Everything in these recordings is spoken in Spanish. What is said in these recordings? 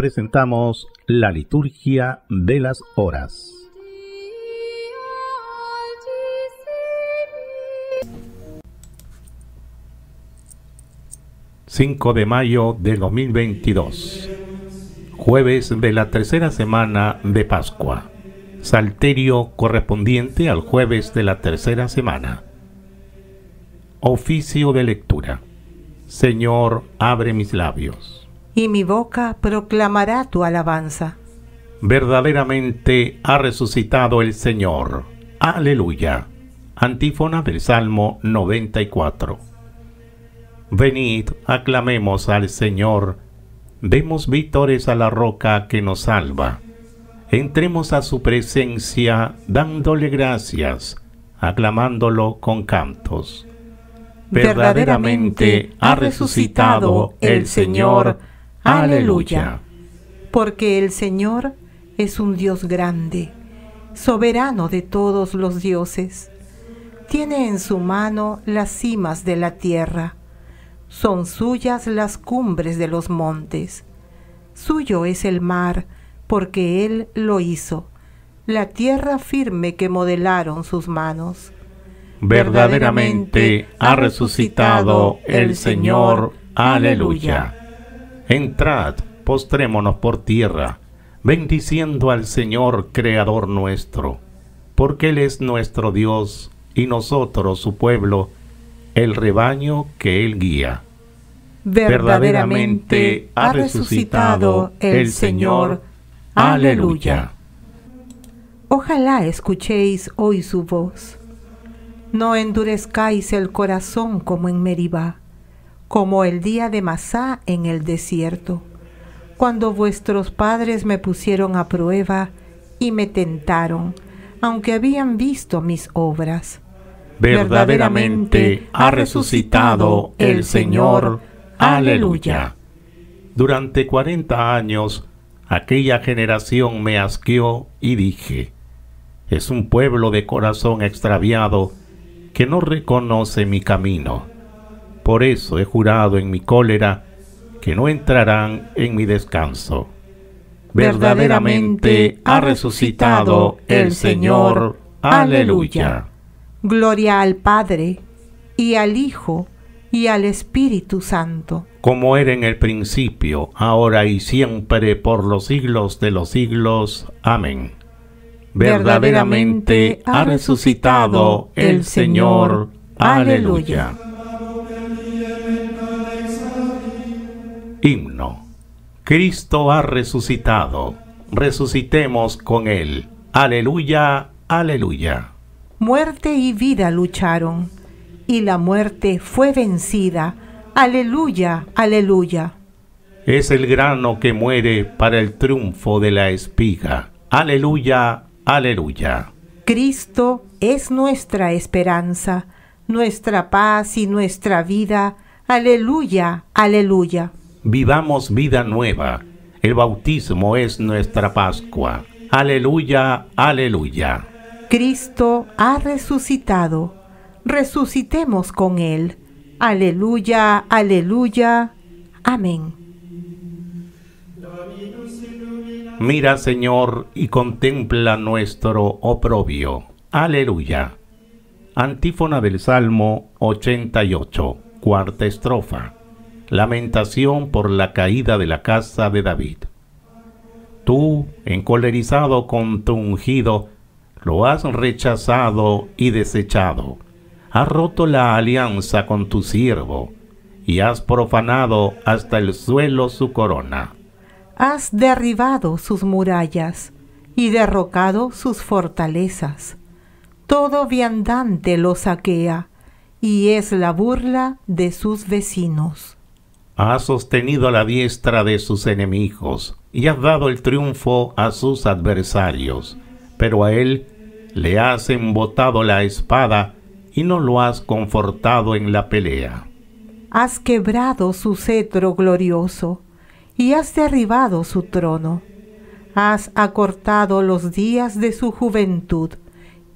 presentamos la liturgia de las horas. ...5 de mayo de 2022... ...jueves de la tercera semana de Pascua... ...salterio correspondiente al jueves de la tercera semana... ...oficio de lectura... ...Señor, abre mis labios y mi boca proclamará tu alabanza. Verdaderamente ha resucitado el Señor. Aleluya. Antífona del Salmo 94. Venid, aclamemos al Señor. Demos vítores a la roca que nos salva. Entremos a su presencia dándole gracias, aclamándolo con cantos. Verdaderamente ha resucitado el Señor Aleluya. Porque el Señor es un Dios grande, soberano de todos los dioses. Tiene en su mano las cimas de la tierra. Son suyas las cumbres de los montes. Suyo es el mar, porque Él lo hizo, la tierra firme que modelaron sus manos. Verdaderamente ha resucitado el Señor. Aleluya. Entrad, postrémonos por tierra, bendiciendo al Señor Creador nuestro, porque Él es nuestro Dios y nosotros su pueblo, el rebaño que Él guía. Verdaderamente ha resucitado el Señor. Aleluya. Ojalá escuchéis hoy su voz. No endurezcáis el corazón como en Meribá como el día de Masá en el desierto, cuando vuestros padres me pusieron a prueba y me tentaron, aunque habían visto mis obras. Verdaderamente ha resucitado el Señor. Aleluya. Durante cuarenta años aquella generación me asqueó y dije, es un pueblo de corazón extraviado que no reconoce mi camino. Por eso he jurado en mi cólera que no entrarán en mi descanso. Verdaderamente ha resucitado el Señor. Aleluya. Gloria al Padre, y al Hijo, y al Espíritu Santo. Como era en el principio, ahora y siempre, por los siglos de los siglos. Amén. Verdaderamente ha resucitado el Señor. Aleluya. Himno. Cristo ha resucitado. Resucitemos con Él. Aleluya, aleluya. Muerte y vida lucharon, y la muerte fue vencida. Aleluya, aleluya. Es el grano que muere para el triunfo de la espiga. Aleluya, aleluya. Cristo es nuestra esperanza, nuestra paz y nuestra vida. Aleluya, aleluya vivamos vida nueva. El bautismo es nuestra Pascua. Aleluya, aleluya. Cristo ha resucitado. Resucitemos con Él. Aleluya, aleluya. Amén. Mira, Señor, y contempla nuestro oprobio. Aleluya. Antífona del Salmo 88, cuarta estrofa lamentación por la caída de la casa de David. Tú, encolerizado con tu ungido, lo has rechazado y desechado. Has roto la alianza con tu siervo y has profanado hasta el suelo su corona. Has derribado sus murallas y derrocado sus fortalezas. Todo viandante lo saquea y es la burla de sus vecinos has sostenido la diestra de sus enemigos y has dado el triunfo a sus adversarios, pero a él le has embotado la espada y no lo has confortado en la pelea. Has quebrado su cetro glorioso y has derribado su trono. Has acortado los días de su juventud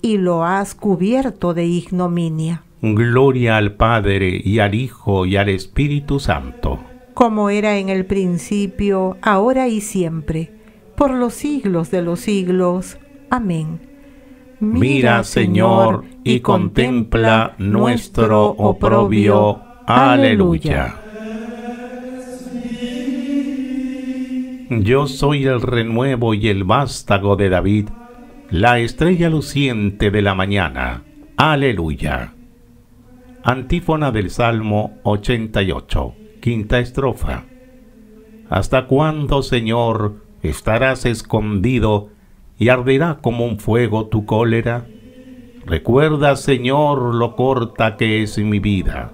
y lo has cubierto de ignominia. Gloria al Padre y al Hijo y al Espíritu Santo. Como era en el principio, ahora y siempre, por los siglos de los siglos. Amén. Mira, Señor, y contempla nuestro oprobio. Aleluya. Yo soy el renuevo y el vástago de David, la estrella luciente de la mañana. Aleluya. Antífona del Salmo 88, quinta estrofa. ¿Hasta cuándo, Señor, estarás escondido y arderá como un fuego tu cólera? Recuerda, Señor, lo corta que es mi vida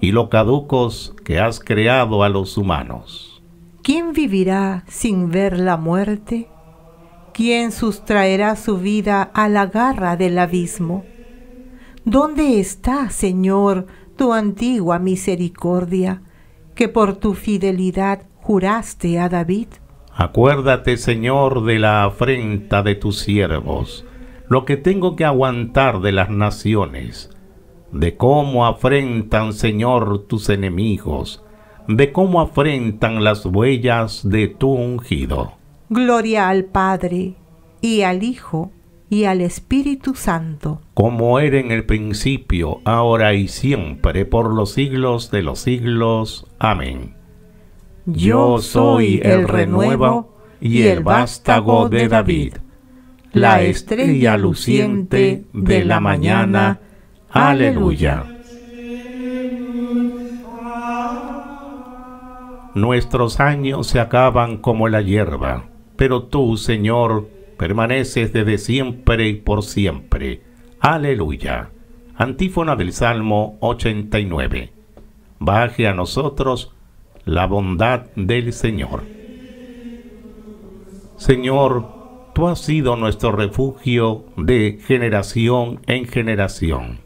y lo caducos que has creado a los humanos. ¿Quién vivirá sin ver la muerte? ¿Quién sustraerá su vida a la garra del abismo? ¿Dónde está, Señor, tu antigua misericordia, que por tu fidelidad juraste a David? Acuérdate, Señor, de la afrenta de tus siervos, lo que tengo que aguantar de las naciones, de cómo afrentan, Señor, tus enemigos, de cómo afrentan las huellas de tu ungido. Gloria al Padre y al Hijo y al Espíritu Santo. Como era en el principio, ahora y siempre, por los siglos de los siglos. Amén. Yo soy el renuevo y el vástago de David, la estrella luciente de la mañana. Aleluya. Nuestros años se acaban como la hierba, pero tú, Señor, permaneces desde siempre y por siempre. Aleluya. Antífona del Salmo 89. Baje a nosotros la bondad del Señor. Señor, tú has sido nuestro refugio de generación en generación.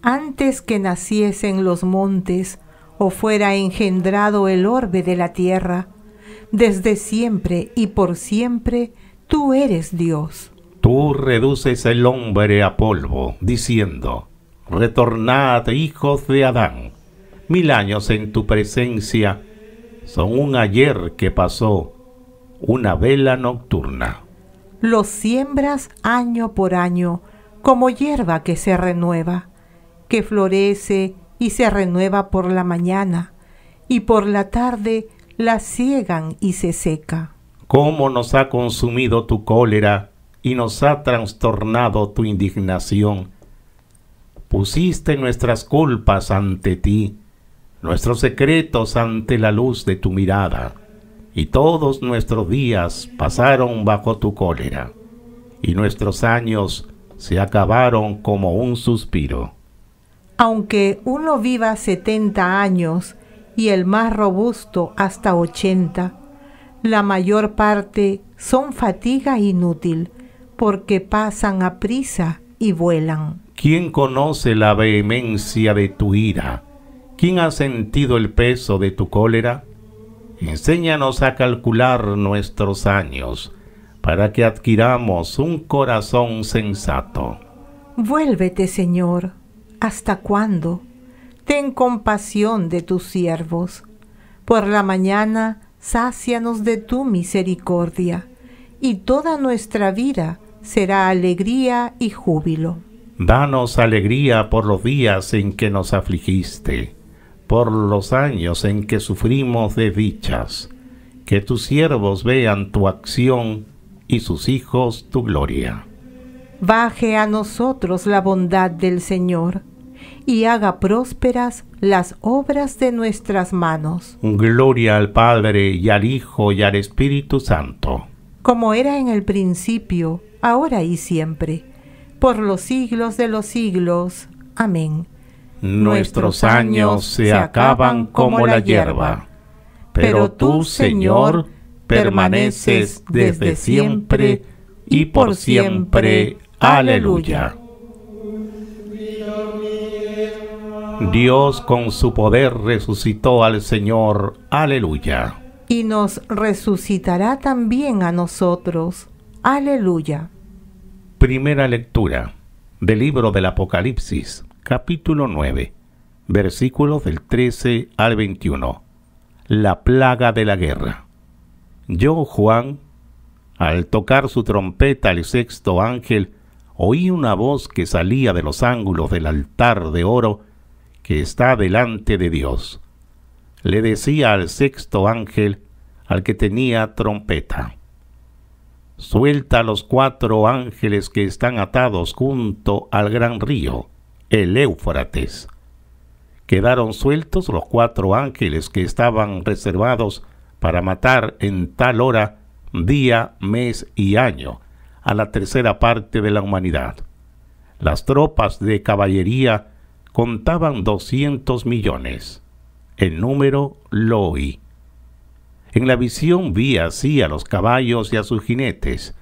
Antes que naciesen los montes o fuera engendrado el orbe de la tierra, desde siempre y por siempre tú eres Dios. Tú reduces el hombre a polvo, diciendo, Retornad, hijos de Adán. Mil años en tu presencia son un ayer que pasó, una vela nocturna. Los siembras año por año, como hierba que se renueva, que florece y se renueva por la mañana, y por la tarde la ciegan y se seca cómo nos ha consumido tu cólera y nos ha trastornado tu indignación. Pusiste nuestras culpas ante ti, nuestros secretos ante la luz de tu mirada, y todos nuestros días pasaron bajo tu cólera, y nuestros años se acabaron como un suspiro. Aunque uno viva setenta años y el más robusto hasta ochenta, la mayor parte son fatiga inútil, porque pasan a prisa y vuelan. ¿Quién conoce la vehemencia de tu ira? ¿Quién ha sentido el peso de tu cólera? Enséñanos a calcular nuestros años, para que adquiramos un corazón sensato. Vuélvete, Señor, ¿hasta cuándo? Ten compasión de tus siervos. Por la mañana sácianos de tu misericordia, y toda nuestra vida será alegría y júbilo. Danos alegría por los días en que nos afligiste, por los años en que sufrimos desdichas. que tus siervos vean tu acción y sus hijos tu gloria. Baje a nosotros la bondad del Señor y haga prósperas las obras de nuestras manos. Gloria al Padre y al Hijo y al Espíritu Santo. Como era en el principio, ahora y siempre, por los siglos de los siglos. Amén. Nuestros años se acaban como la hierba, pero tú, Señor, permaneces desde siempre y por siempre. Aleluya. Dios con su poder resucitó al Señor. Aleluya. Y nos resucitará también a nosotros. Aleluya. Primera lectura del libro del Apocalipsis, capítulo 9, versículos del 13 al 21. La plaga de la guerra. Yo, Juan, al tocar su trompeta el sexto ángel, oí una voz que salía de los ángulos del altar de oro, que está delante de Dios. Le decía al sexto ángel, al que tenía trompeta. Suelta los cuatro ángeles que están atados junto al gran río, el Éufrates. Quedaron sueltos los cuatro ángeles que estaban reservados para matar en tal hora, día, mes y año a la tercera parte de la humanidad. Las tropas de caballería contaban 200 millones. El número Loi. En la visión vi así a los caballos y a sus jinetes.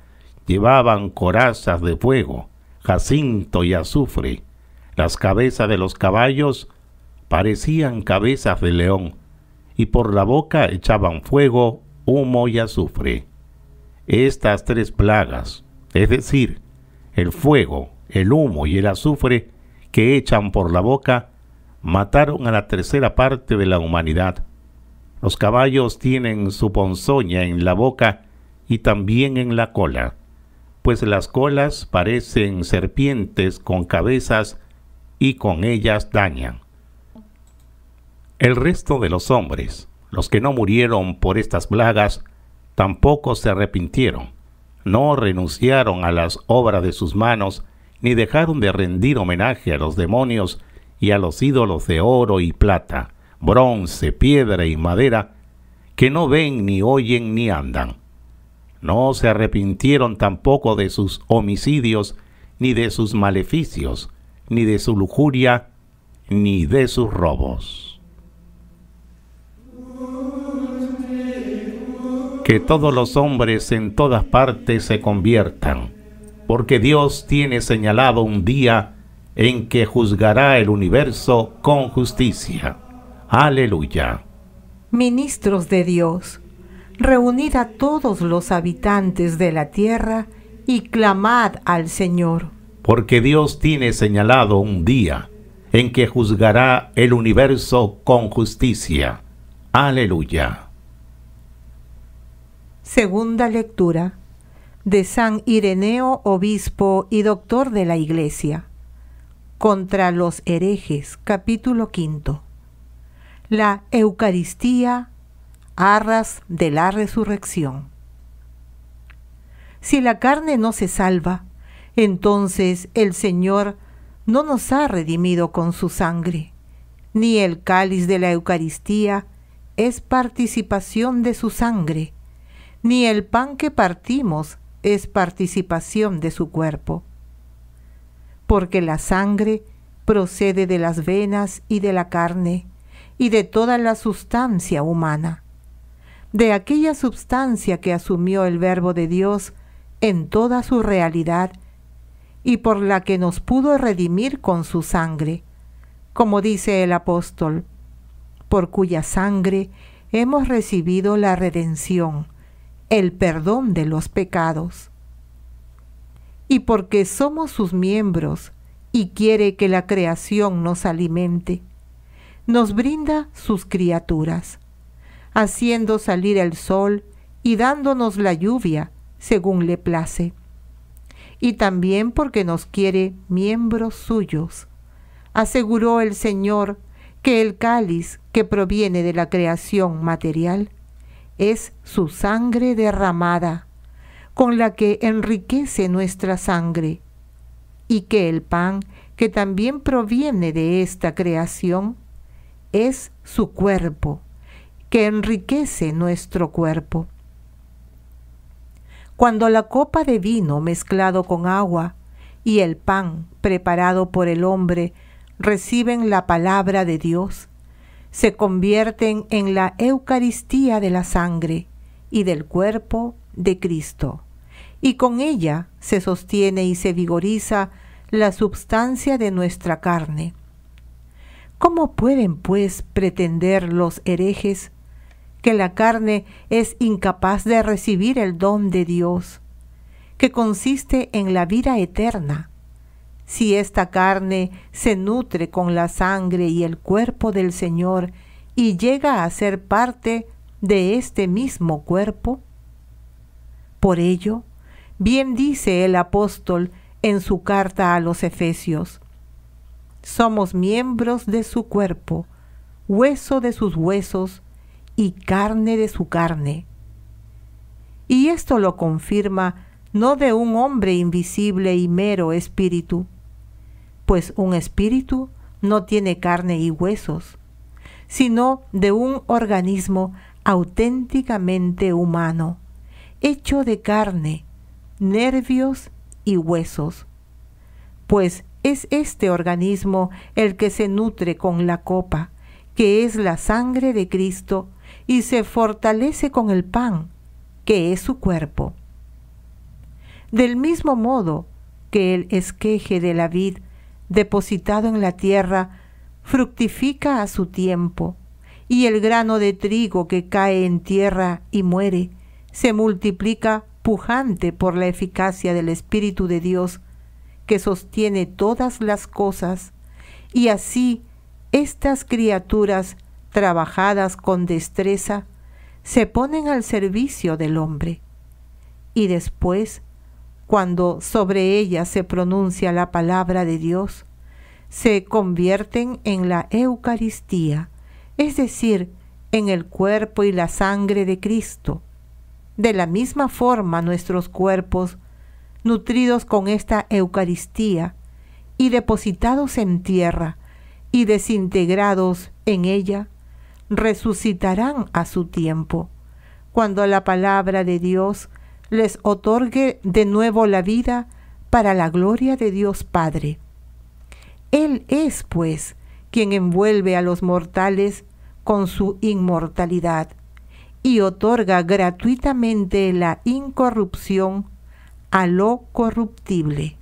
Llevaban corazas de fuego, jacinto y azufre. Las cabezas de los caballos parecían cabezas de león, y por la boca echaban fuego, humo y azufre. Estas tres plagas, es decir, el fuego, el humo y el azufre, que echan por la boca mataron a la tercera parte de la humanidad. Los caballos tienen su ponzoña en la boca y también en la cola, pues las colas parecen serpientes con cabezas y con ellas dañan. El resto de los hombres, los que no murieron por estas plagas, tampoco se arrepintieron, no renunciaron a las obras de sus manos, ni dejaron de rendir homenaje a los demonios y a los ídolos de oro y plata, bronce, piedra y madera, que no ven ni oyen ni andan. No se arrepintieron tampoco de sus homicidios, ni de sus maleficios, ni de su lujuria, ni de sus robos. Que todos los hombres en todas partes se conviertan porque Dios tiene señalado un día en que juzgará el universo con justicia. Aleluya. Ministros de Dios, reunid a todos los habitantes de la tierra y clamad al Señor. Porque Dios tiene señalado un día en que juzgará el universo con justicia. Aleluya. Segunda lectura de San Ireneo, obispo y doctor de la Iglesia. Contra los herejes, capítulo quinto. La Eucaristía, arras de la resurrección. Si la carne no se salva, entonces el Señor no nos ha redimido con su sangre, ni el cáliz de la Eucaristía es participación de su sangre, ni el pan que partimos es participación de su cuerpo, porque la sangre procede de las venas y de la carne y de toda la sustancia humana, de aquella sustancia que asumió el Verbo de Dios en toda su realidad y por la que nos pudo redimir con su sangre, como dice el apóstol, por cuya sangre hemos recibido la redención el perdón de los pecados. Y porque somos sus miembros y quiere que la creación nos alimente, nos brinda sus criaturas, haciendo salir el sol y dándonos la lluvia según le place. Y también porque nos quiere miembros suyos. Aseguró el Señor que el cáliz que proviene de la creación material es su sangre derramada, con la que enriquece nuestra sangre, y que el pan, que también proviene de esta creación, es su cuerpo, que enriquece nuestro cuerpo. Cuando la copa de vino mezclado con agua y el pan preparado por el hombre reciben la palabra de Dios, se convierten en la Eucaristía de la sangre y del cuerpo de Cristo, y con ella se sostiene y se vigoriza la substancia de nuestra carne. ¿Cómo pueden, pues, pretender los herejes que la carne es incapaz de recibir el don de Dios, que consiste en la vida eterna, si esta carne se nutre con la sangre y el cuerpo del Señor y llega a ser parte de este mismo cuerpo? Por ello, bien dice el apóstol en su carta a los Efesios, somos miembros de su cuerpo, hueso de sus huesos y carne de su carne. Y esto lo confirma no de un hombre invisible y mero espíritu, pues un espíritu no tiene carne y huesos, sino de un organismo auténticamente humano, hecho de carne, nervios y huesos, pues es este organismo el que se nutre con la copa, que es la sangre de Cristo, y se fortalece con el pan, que es su cuerpo. Del mismo modo que el esqueje de la vid depositado en la tierra, fructifica a su tiempo, y el grano de trigo que cae en tierra y muere, se multiplica pujante por la eficacia del Espíritu de Dios, que sostiene todas las cosas, y así estas criaturas, trabajadas con destreza, se ponen al servicio del hombre. Y después, cuando sobre ella se pronuncia la palabra de Dios, se convierten en la Eucaristía, es decir, en el cuerpo y la sangre de Cristo. De la misma forma nuestros cuerpos, nutridos con esta Eucaristía y depositados en tierra y desintegrados en ella, resucitarán a su tiempo, cuando la palabra de Dios les otorgue de nuevo la vida para la gloria de Dios Padre. Él es, pues, quien envuelve a los mortales con su inmortalidad y otorga gratuitamente la incorrupción a lo corruptible,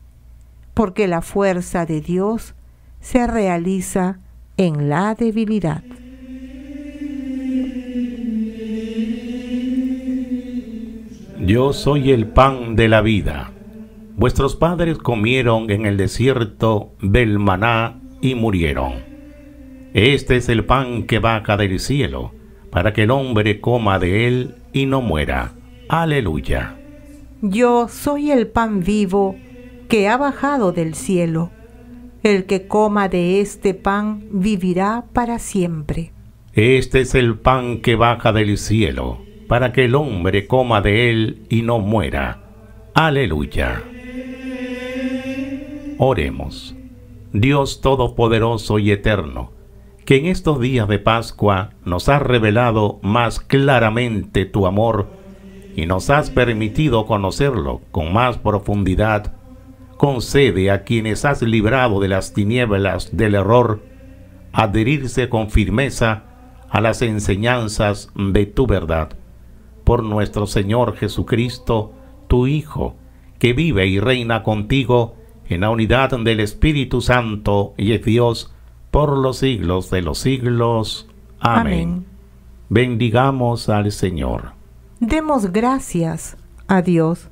porque la fuerza de Dios se realiza en la debilidad. Yo soy el pan de la vida. Vuestros padres comieron en el desierto del maná y murieron. Este es el pan que baja del cielo, para que el hombre coma de él y no muera. Aleluya. Yo soy el pan vivo que ha bajado del cielo. El que coma de este pan vivirá para siempre. Este es el pan que baja del cielo para que el hombre coma de él y no muera. Aleluya. Oremos. Dios Todopoderoso y Eterno, que en estos días de Pascua nos has revelado más claramente tu amor y nos has permitido conocerlo con más profundidad, concede a quienes has librado de las tinieblas del error adherirse con firmeza a las enseñanzas de tu verdad por nuestro Señor Jesucristo, tu Hijo, que vive y reina contigo en la unidad del Espíritu Santo y es Dios por los siglos de los siglos. Amén. Amén. Bendigamos al Señor. Demos gracias a Dios